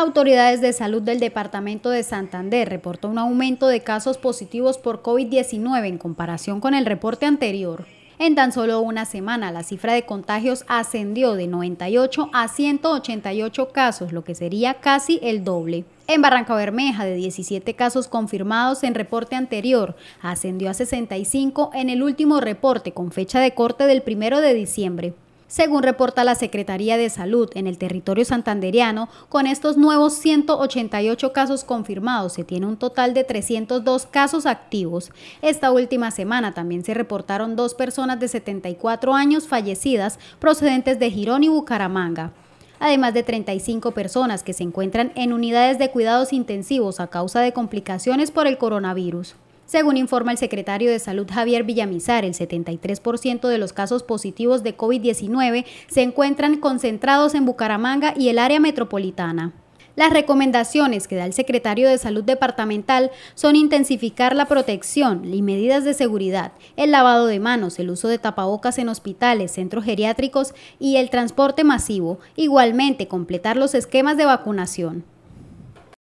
Autoridades de salud del departamento de Santander reportó un aumento de casos positivos por COVID-19 en comparación con el reporte anterior. En tan solo una semana, la cifra de contagios ascendió de 98 a 188 casos, lo que sería casi el doble. En Barranca Bermeja, de 17 casos confirmados en reporte anterior, ascendió a 65 en el último reporte con fecha de corte del 1 de diciembre. Según reporta la Secretaría de Salud en el territorio santandereano, con estos nuevos 188 casos confirmados se tiene un total de 302 casos activos. Esta última semana también se reportaron dos personas de 74 años fallecidas procedentes de Girón y Bucaramanga además de 35 personas que se encuentran en unidades de cuidados intensivos a causa de complicaciones por el coronavirus. Según informa el secretario de Salud Javier Villamizar, el 73% de los casos positivos de COVID-19 se encuentran concentrados en Bucaramanga y el área metropolitana. Las recomendaciones que da el secretario de Salud Departamental son intensificar la protección y medidas de seguridad, el lavado de manos, el uso de tapabocas en hospitales, centros geriátricos y el transporte masivo, igualmente completar los esquemas de vacunación.